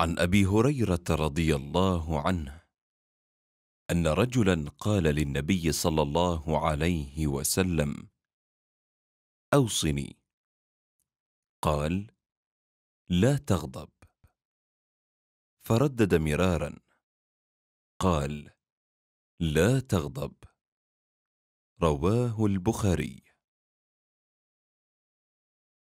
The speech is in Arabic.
عن ابي هريره رضي الله عنه ان رجلا قال للنبي صلى الله عليه وسلم اوصني قال لا تغضب فردد مرارا قال لا تغضب رواه البخاري